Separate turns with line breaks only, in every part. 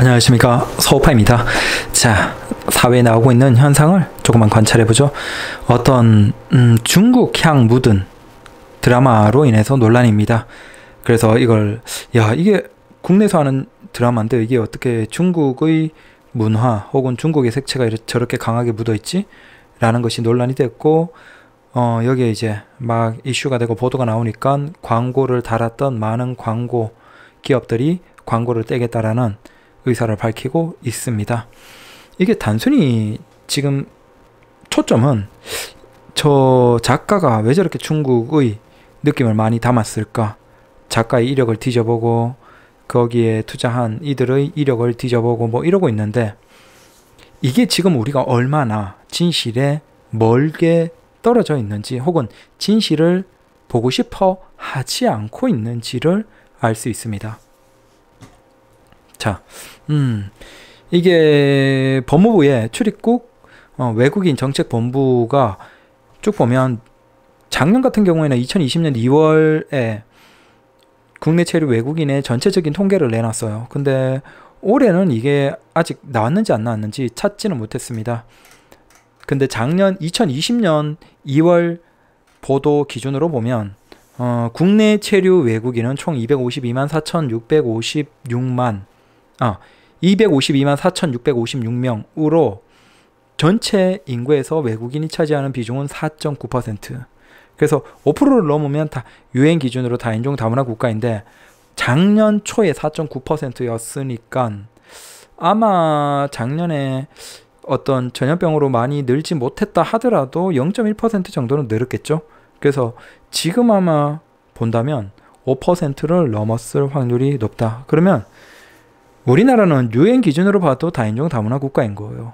안녕하십니까 서우파입니다 자 사회에 나오고 있는 현상을 조금만 관찰해보죠 어떤 음, 중국향 묻은 드라마로 인해서 논란입니다 그래서 이걸 야 이게 국내에서 하는 드라마인데 이게 어떻게 중국의 문화 혹은 중국의 색채가 이렇게, 저렇게 강하게 묻어있지? 라는 것이 논란이 됐고 어, 여기에 이제 막 이슈가 되고 보도가 나오니까 광고를 달았던 많은 광고 기업들이 광고를 떼겠다라는 의사를 밝히고 있습니다. 이게 단순히 지금 초점은 저 작가가 왜 저렇게 중국의 느낌을 많이 담았을까? 작가의 이력을 뒤져보고 거기에 투자한 이들의 이력을 뒤져보고 뭐 이러고 있는데 이게 지금 우리가 얼마나 진실에 멀게 떨어져 있는지 혹은 진실을 보고 싶어 하지 않고 있는지를 알 수 있습니다. 자, 음, 이게 법무부의 출입국 어, 외국인 정책본부가 쭉 보면 작년 같은 경우에는 2020년 2월에 국내 체류 외국인의 전체적인 통계를 내놨어요. 근데 올해는 이게 아직 나왔는지 안 나왔는지 찾지는 못했습니다. 근데 작년 2020년 2월 보도 기준으로 보면 어, 국내 체류 외국인은 총 252만 4,656만 아, 252만 4,656명으로 전체 인구에서 외국인이 차지하는 비중은 4.9%. 그래서 5%를 넘으면 다 유엔 기준으로 다인종 다문화 국가인데 작년 초에 4.9%였으니까 아마 작년에 어떤 전염병으로 많이 늘지 못했다 하더라도 0.1% 정도는 늘었겠죠. 그래서 지금 아마 본다면 5%를 넘었을 확률이 높다. 그러면 우리나라는 유엔 기준으로 봐도 다인종 다문화 국가인 거예요.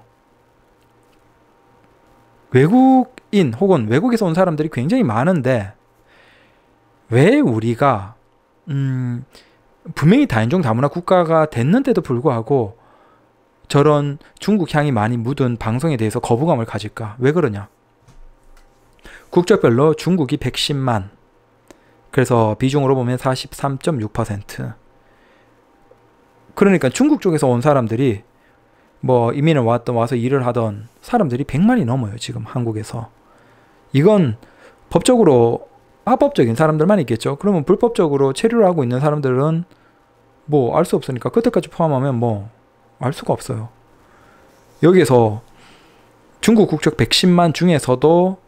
외국인 혹은 외국에서 온 사람들이 굉장히 많은데 왜 우리가 음 분명히 다인종 다문화 국가가 됐는데도 불구하고 저런 중국 향이 많이 묻은 방송에 대해서 거부감을 가질까? 왜 그러냐? 국적별로 중국이 110만. 그래서 비중으로 보면 43.6%. 그러니까 중국 쪽에서 온 사람들이 뭐 이민을 왔던 와서 일을 하던 사람들이 100만이 넘어요. 지금 한국에서. 이건 법적으로 합법적인 사람들만 있겠죠. 그러면 불법적으로 체류를 하고 있는 사람들은 뭐 알 수 없으니까 그때까지 포함하면 뭐 알 수가 없어요. 여기에서 중국 국적 110만 중에서도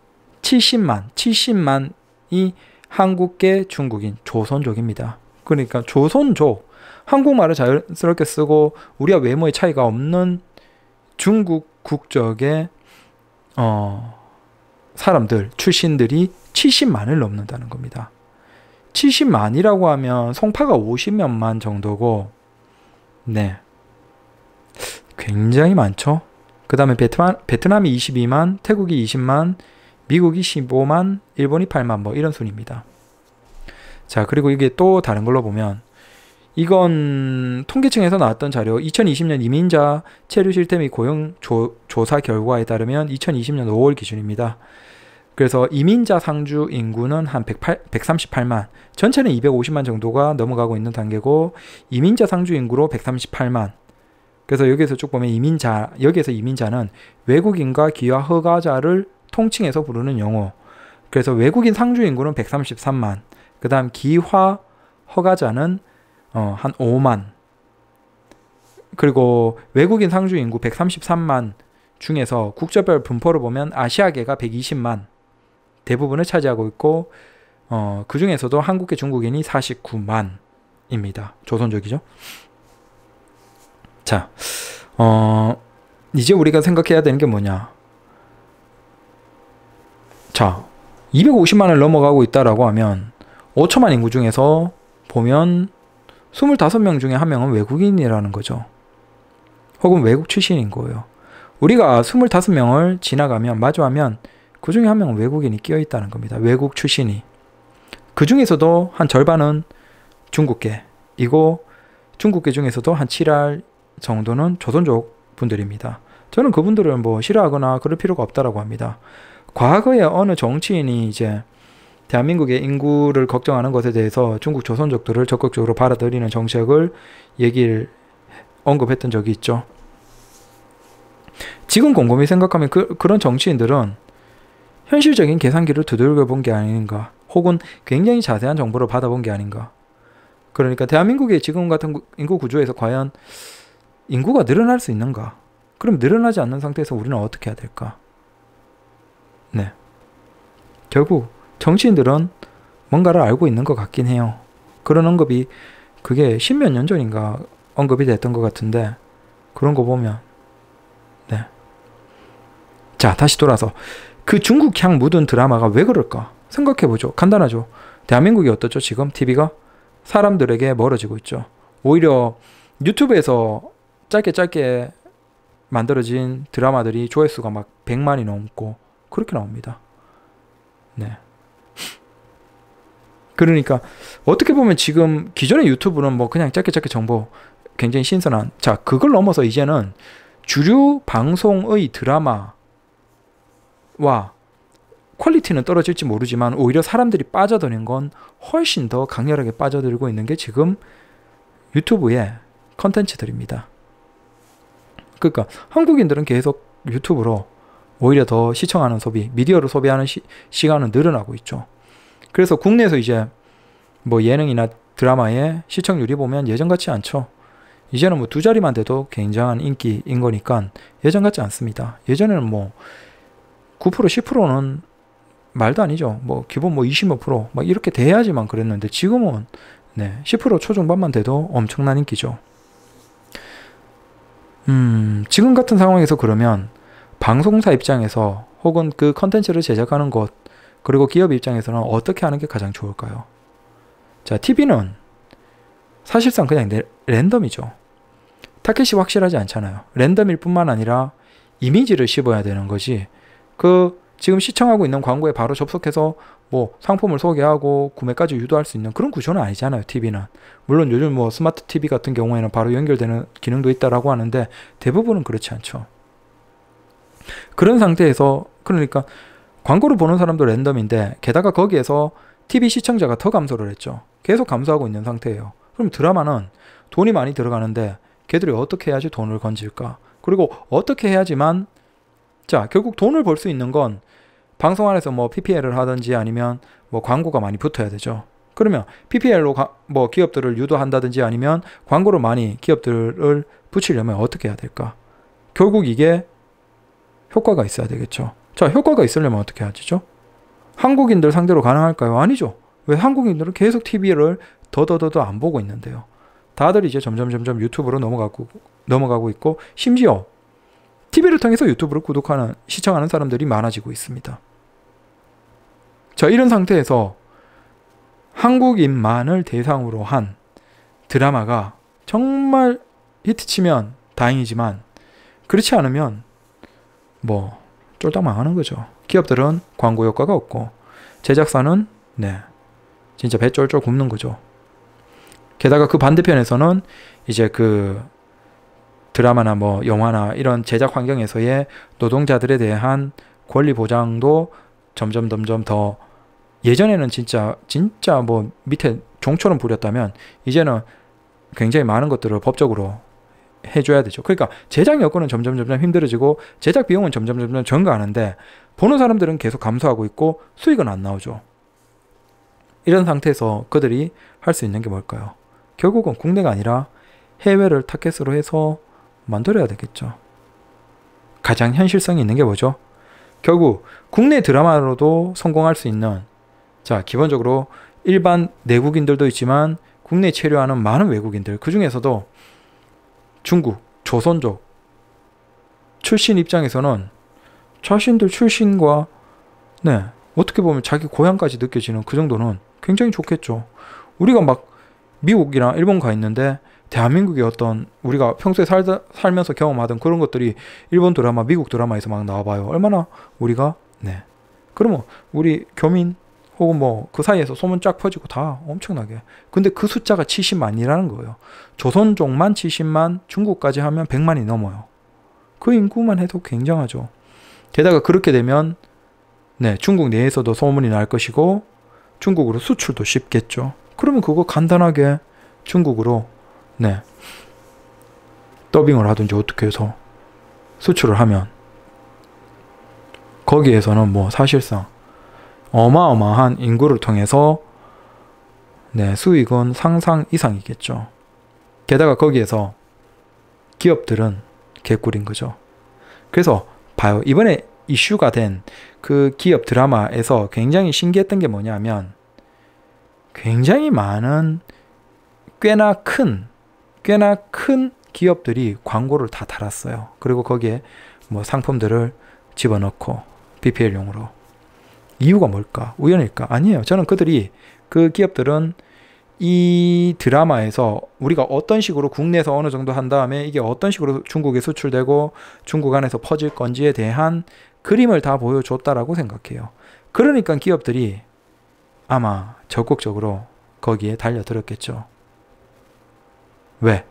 70만, 70만이 한국계 중국인 조선족입니다. 그러니까 조선족 한국말을 자연스럽게 쓰고 우리와 외모의 차이가 없는 중국 국적의 어, 사람들, 출신들이 70만을 넘는다는 겁니다. 70만이라고 하면 송파가 50몇만 정도고, 네. 굉장히 많죠? 그 다음에 베트남, 베트남이 22만, 태국이 20만, 미국이 15만, 일본이 8만, 뭐 이런 순입니다. 자, 그리고 이게 또 다른 걸로 보면, 이건 통계청에서 나왔던 자료 2020년 이민자 체류 실태 및 고용 조, 사 결과에 따르면 2020년 5월 기준입니다. 그래서 이민자 상주 인구는 한 108, 138만, 전체는 250만 정도가 넘어가고 있는 단계고 이민자 상주 인구로 138만. 그래서 여기에서 쭉 보면 이민자, 여기에서 이민자는 외국인과 귀와 허가자를 통칭해서 부르는 용어. 그래서 외국인 상주 인구는 133만. 그다음 기화 허가자는 어, 한 5만. 그리고 외국인 상주 인구 133만 중에서 국적별 분포를 보면 아시아계가 120만 대부분을 차지하고 있고 어, 그 중에서도 한국계 중국인이 49만입니다. 조선족이죠. 자, 어, 이제 우리가 생각해야 되는 게 뭐냐? 자, 250만을 넘어가고 있다라고 하면 5천만 인구 중에서 보면 25명 중에 한 명은 외국인이라는 거죠. 혹은 외국 출신인 거예요. 우리가 25명을 지나가면 마주하면 그 중에 한 명은 외국인이 끼어 있다는 겁니다. 외국 출신이. 그 중에서도 한 절반은 중국계이고 중국계 중에서도 한 7할 정도는 조선족 분들입니다. 저는 그분들을 뭐 싫어하거나 그럴 필요가 없다라고 합니다. 과거에 어느 정치인이 이제 대한민국의 인구를 걱정하는 것에 대해서 중국 조선족들을 적극적으로 받아들이는 정책을 얘기를 언급했던 적이 있죠. 지금 곰곰이 생각하면 그, 그런 정치인들은 현실적인 계산기를 두들겨 본 게 아닌가, 혹은 굉장히 자세한 정보를 받아본 게 아닌가. 그러니까 대한민국의 지금 같은 인구 구조에서 과연 인구가 늘어날 수 있는가? 그럼 늘어나지 않는 상태에서 우리는 어떻게 해야 될까? 네. 결국 정치인들은 뭔가를 알고 있는 것 같긴 해요. 그런 언급이 그게 십몇 년 전인가 언급이 됐던 것 같은데 그런 거 보면 네. 자 다시 돌아서 그 중국향 묻은 드라마가 왜 그럴까 생각해보죠. 간단하죠. 대한민국이 어떻죠 지금 TV가 사람들에게 멀어지고 있죠. 오히려 유튜브에서 짧게 짧게 만들어진 드라마들이 조회수가 막 100만이 넘고 그렇게 나옵니다. 네. 그러니까 어떻게 보면 지금 기존의 유튜브는 뭐 그냥 짧게 짧게 정보 굉장히 신선한 자 그걸 넘어서 이제는 주류 방송의 드라마와 퀄리티는 떨어질지 모르지만 오히려 사람들이 빠져드는 건 훨씬 더 강렬하게 빠져들고 있는 게 지금 유튜브의 컨텐츠들입니다. 그러니까 한국인들은 계속 유튜브로 오히려 더 시청하는 소비, 미디어를 소비하는 시, 시간은 늘어나고 있죠. 그래서 국내에서 이제 뭐 예능이나 드라마의 시청률이 보면 예전 같지 않죠. 이제는 뭐 두 자리만 돼도 굉장한 인기인 거니까 예전 같지 않습니다. 예전에는 뭐 9% 10%는 말도 아니죠. 뭐 기본 뭐 25%막 이렇게 돼야지만 그랬는데 지금은 네, 10% 초중반만 돼도 엄청난 인기죠. 음, 지금 같은 상황에서 그러면 방송사 입장에서 혹은 그 컨텐츠를 제작하는 것 그리고 기업 입장에서는 어떻게 하는 게 가장 좋을까요? 자, TV는 사실상 그냥 랜덤이죠. 타켓이 확실하지 않잖아요. 랜덤일 뿐만 아니라 이미지를 씹어야 되는 거지. 그 지금 시청하고 있는 광고에 바로 접속해서 뭐 상품을 소개하고 구매까지 유도할 수 있는 그런 구조는 아니잖아요. TV는. 물론 요즘 뭐 스마트 TV 같은 경우에는 바로 연결되는 기능도 있다라고 하는데 대부분은 그렇지 않죠. 그런 상태에서 그러니까 광고를 보는 사람도 랜덤인데 게다가 거기에서 TV 시청자가 더 감소를 했죠. 계속 감소하고 있는 상태예요. 그럼 드라마는 돈이 많이 들어가는데 걔들이 어떻게 해야지 돈을 건질까? 그리고 어떻게 해야지만 자 결국 돈을 벌 수 있는 건 방송 안에서 뭐 PPL을 하든지 아니면 뭐 광고가 많이 붙어야 되죠. 그러면 PPL로 가, 뭐 기업들을 유도한다든지 아니면 광고를 많이 기업들을 붙이려면 어떻게 해야 될까? 결국 이게 효과가 있어야 되겠죠. 자, 효과가 있으려면 어떻게 하죠? 한국인들 상대로 가능할까요? 아니죠. 왜 한국인들은 계속 TV를 더더더더 안 보고 있는데요. 다들 이제 점점 점점 유튜브로 넘어가고 넘어가고 있고 심지어 TV를 통해서 유튜브를 구독하는 시청하는 사람들이 많아지고 있습니다. 자, 이런 상태에서 한국인만을 대상으로 한 드라마가 정말 히트치면 다행이지만 그렇지 않으면 뭐 쫄딱 망하는 거죠. 기업들은 광고 효과가 없고 제작사는 네 진짜 배 쫄쫄 굽는 거죠. 게다가 그 반대편에서는 이제 그 드라마나 뭐 영화나 이런 제작 환경에서의 노동자들에 대한 권리 보장도 점점 점점 더 예전에는 진짜 진짜 뭐 밑에 종처럼 부렸다면 이제는 굉장히 많은 것들을 법적으로 해줘야 되죠. 그러니까 제작 여건은 점점 점점 힘들어지고 제작 비용은 점점 점점 증가하는데 보는 사람들은 계속 감소하고 있고 수익은 안 나오죠. 이런 상태에서 그들이 할 수 있는 게 뭘까요? 결국은 국내가 아니라 해외를 타켓으로 해서 만들어야 되겠죠. 가장 현실성이 있는 게 뭐죠? 결국 국내 드라마로도 성공할 수 있는 자 기본적으로 일반 내국인들도 있지만 국내 체류하는 많은 외국인들 그 중에서도 중국, 조선족 출신 입장에서는 자신들 출신과 네 어떻게 보면 자기 고향까지 느껴지는 그 정도는 굉장히 좋겠죠. 우리가 막 미국이나 일본 가 있는데 대한민국의 어떤 우리가 평소에 살 살면서 경험하던 그런 것들이 일본 드라마, 미국 드라마에서 막 나와봐요. 얼마나 우리가 네 그러면 우리 교민 혹은 뭐그 사이에서 소문 쫙 퍼지고 다 엄청나게. 근데 그 숫자가 70만이라는 거예요. 조선족만 70만, 중국까지 하면 100만이 넘어요. 그 인구만 해도 굉장하죠. 게다가 그렇게 되면 네, 중국 내에서도 소문이 날 것이고 중국으로 수출도 쉽겠죠. 그러면 그거 간단하게 중국으로 네. 더빙을 하든지 어떻게 해서 수출을 하면 거기에서는 뭐 사실상 어마어마한 인구를 통해서 네, 수익은 상상 이상이겠죠. 게다가 거기에서 기업들은 개꿀인 거죠. 그래서 봐요. 이번에 이슈가 된 그 기업 드라마에서 굉장히 신기했던 게 뭐냐면 굉장히 많은 꽤나 큰 꽤나 큰 기업들이 광고를 다 달았어요. 그리고 거기에 뭐 상품들을 집어넣고 BPL용으로 이유가 뭘까? 우연일까? 아니에요. 저는 그들이 그 기업들은 이 드라마에서 우리가 어떤 식으로 국내에서 어느 정도 한 다음에 이게 어떤 식으로 중국에 수출되고 중국 안에서 퍼질 건지에 대한 그림을 다 보여줬다라고 생각해요. 그러니까 기업들이 아마 적극적으로 거기에 달려들었겠죠. 왜?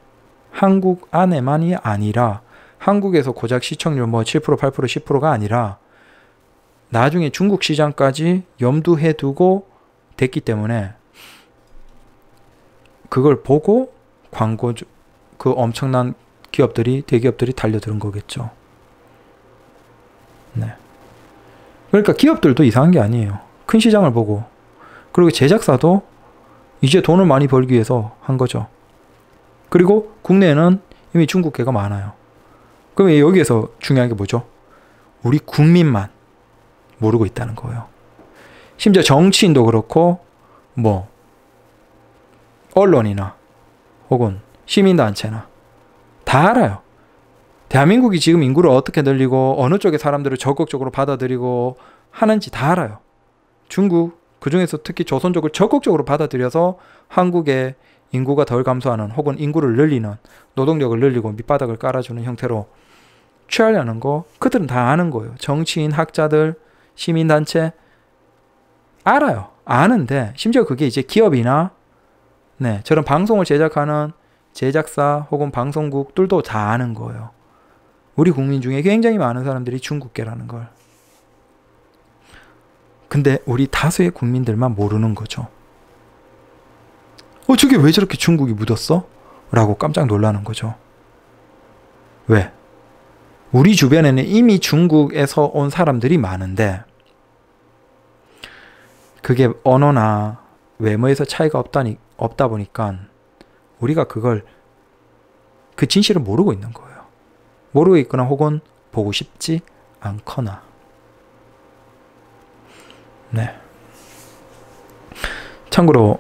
한국 안에만이 아니라 한국에서 고작 시청률 뭐 7%, 8%, 10%가 아니라 나중에 중국 시장까지 염두해 두고 됐기 때문에 그걸 보고 광고 주그 엄청난 기업들이 대기업들이 달려드는 거겠죠. 네. 그러니까 기업들도 이상한 게 아니에요. 큰 시장을 보고 그리고 제작사도 이제 돈을 많이 벌기 위해서 한 거죠. 그리고 국내에는 이미 중국계가 많아요. 그럼 여기에서 중요한 게 뭐죠? 우리 국민만 모르고 있다는 거예요. 심지어 정치인도 그렇고 뭐 언론이나 혹은 시민단체나 다 알아요. 대한민국이 지금 인구를 어떻게 늘리고 어느 쪽의 사람들을 적극적으로 받아들이고 하는지 다 알아요. 중국 그중에서 특히 조선 족을 적극적으로 받아들여서 한국의 인구가 덜 감소하는 혹은 인구를 늘리는 노동력을 늘리고 밑바닥을 깔아주는 형태로 취하려는 거 그들은 다 아는 거예요. 정치인, 학자들, 시민단체 알아요. 아는데 심지어 그게 이제 기업이나 네, 저런 방송을 제작하는 제작사 혹은 방송국들도 다 아는 거예요. 우리 국민 중에 굉장히 많은 사람들이 중국계라는 걸. 근데 우리 다수의 국민들만 모르는 거죠. 어, 저게 왜 저렇게 중국이 묻었어? 라고 깜짝 놀라는 거죠. 왜? 우리 주변에는 이미 중국에서 온 사람들이 많은데, 그게 언어나 외모에서 차이가 없다니, 없다 보니까 우리가 그걸 그 진실을 모르고 있는 거예요. 모르고 있거나 혹은 보고 싶지 않거나. 네. 참고로,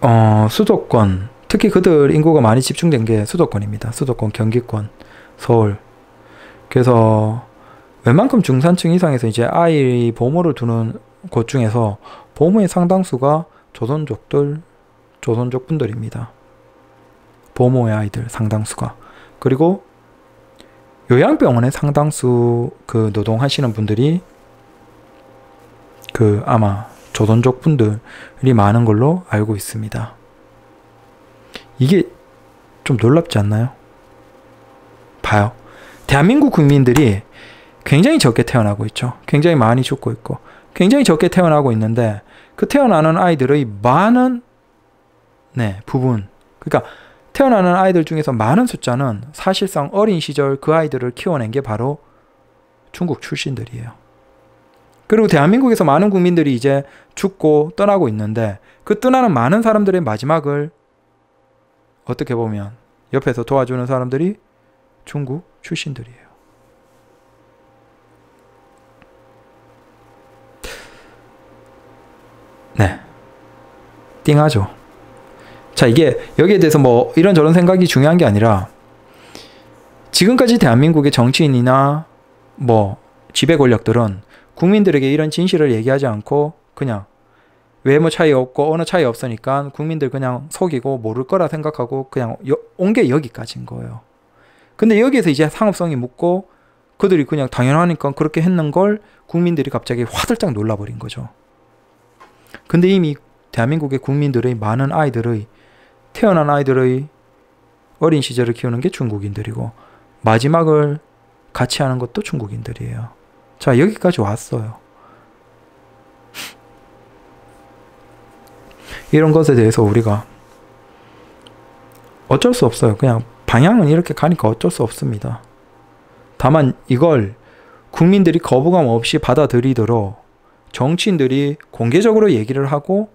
어, 수도권, 특히 그들 인구가 많이 집중된 게 수도권입니다. 수도권, 경기권, 서울. 그래서 웬만큼 중산층 이상에서 이제 아이 보모를 두는 것 중에서 보험의 상당수가 조선족들, 조선족 분들입니다. 보모의 아이들 상당수가. 그리고 요양병원의 상당수 그 노동하시는 분들이 그 아마 조선족 분들이 많은 걸로 알고 있습니다. 이게 좀 놀랍지 않나요? 봐요. 대한민국 국민들이 굉장히 적게 태어나고 있죠. 굉장히 많이 죽고 있고. 굉장히 적게 태어나고 있는데 그 태어나는 아이들의 많은 네, 부분 그러니까 태어나는 아이들 중에서 많은 숫자는 사실상 어린 시절 그 아이들을 키워낸 게 바로 중국 출신들이에요. 그리고 대한민국에서 많은 국민들이 이제 죽고 떠나고 있는데 그 떠나는 많은 사람들의 마지막을 어떻게 보면 옆에서 도와주는 사람들이 중국 출신들이에요. 띵하죠. 자, 이게 여기에 대해서 뭐 이런저런 생각이 중요한 게 아니라 지금까지 대한민국의 정치인이나 뭐 지배 권력들은 국민들에게 이런 진실을 얘기하지 않고 그냥 외모 차이 없고 언어 차이 없으니까 국민들 그냥 속이고 모를 거라 생각하고 그냥 온 게 여기까지인 거예요. 근데 여기에서 이제 상업성이 묻고 그들이 그냥 당연하니까 그렇게 했는 걸 국민들이 갑자기 화들짝 놀라버린 거죠. 근데 이미 대한민국의 국민들의 많은 아이들의 태어난 아이들의 어린 시절을 키우는 게 중국인들이고 마지막을 같이 하는 것도 중국인들이에요. 자, 여기까지 왔어요. 이런 것에 대해서 우리가 어쩔 수 없어요. 그냥 방향은 이렇게 가니까 어쩔 수 없습니다. 다만 이걸 국민들이 거부감 없이 받아들이도록 정치인들이 공개적으로 얘기를 하고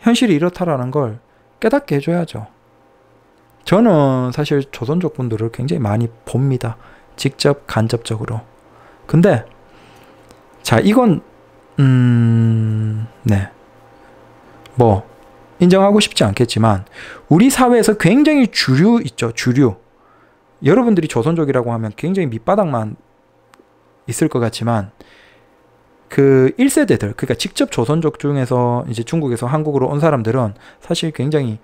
현실이 이렇다라는 걸 깨닫게 해줘야죠. 저는 사실 조선족 분들을 굉장히 많이 봅니다. 직접 간접적으로. 근데 자 이건 음 네. 뭐 인정하고 싶지 않겠지만 우리 사회에서 굉장히 주류 있죠. 주류. 여러분들이 조선족이라고 하면 굉장히 밑바닥만 있을 것 같지만 그 1세대들, 그러니까 직접 조선족 중에서 이제 중국에서 한국으로 온 사람들은 사실 굉장히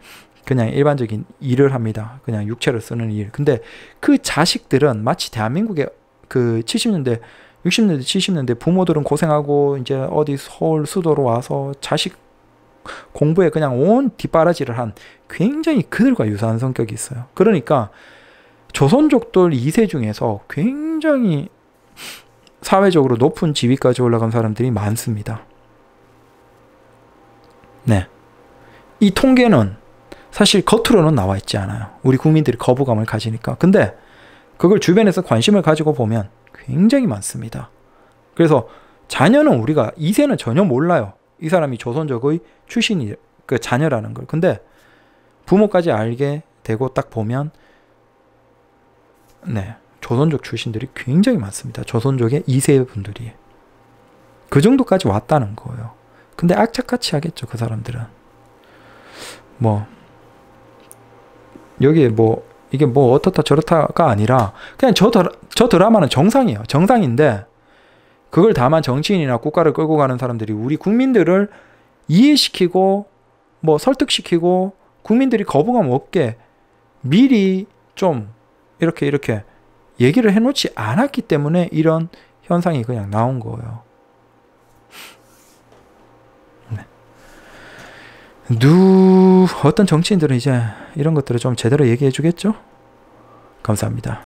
그냥 일반적인 일을 합니다. 그냥 육체를 쓰는 일. 근데 그 자식들은 마치 대한민국의 그 70년대 60년대, 70년대 부모들은 고생하고 이제 어디 서울 수도로 와서 자식 공부에 그냥 온 뒷바라지를 한 굉장히 그들과 유사한 성격이 있어요. 그러니까 조선족들 2세 중에서 굉장히 사회적으로 높은 지위까지 올라간 사람들이 많습니다. 네. 이 통계는 사실 겉으로는 나와 있지 않아요. 우리 국민들이 거부감을 가지니까. 근데 그걸 주변에서 관심을 가지고 보면 굉장히 많습니다. 그래서 자녀는 우리가 2세는 전혀 몰라요. 이 사람이 조선족의 출신이 그 자녀라는 걸. 근데 부모까지 알게 되고 딱 보면 네. 조선족 출신들이 굉장히 많습니다. 조선족의 2세 분들이. 그 정도까지 왔다는 거예요. 근데 악착같이 하겠죠, 그 사람들은. 뭐, 여기에 뭐, 이게 뭐 어떻다 저렇다가 아니라, 그냥 저, 드라, 저 드라마는 정상이에요. 정상인데, 그걸 다만 정치인이나 국가를 끌고 가는 사람들이 우리 국민들을 이해시키고, 뭐 설득시키고, 국민들이 거부감 없게 미리 좀 이렇게 이렇게 얘기를 해놓지 않았기 때문에 이런 현상이 그냥 나온 거예요. 네. 누 어떤 정치인들은 이제 이런 것들을 좀 제대로 얘기해 주겠죠? 감사합니다.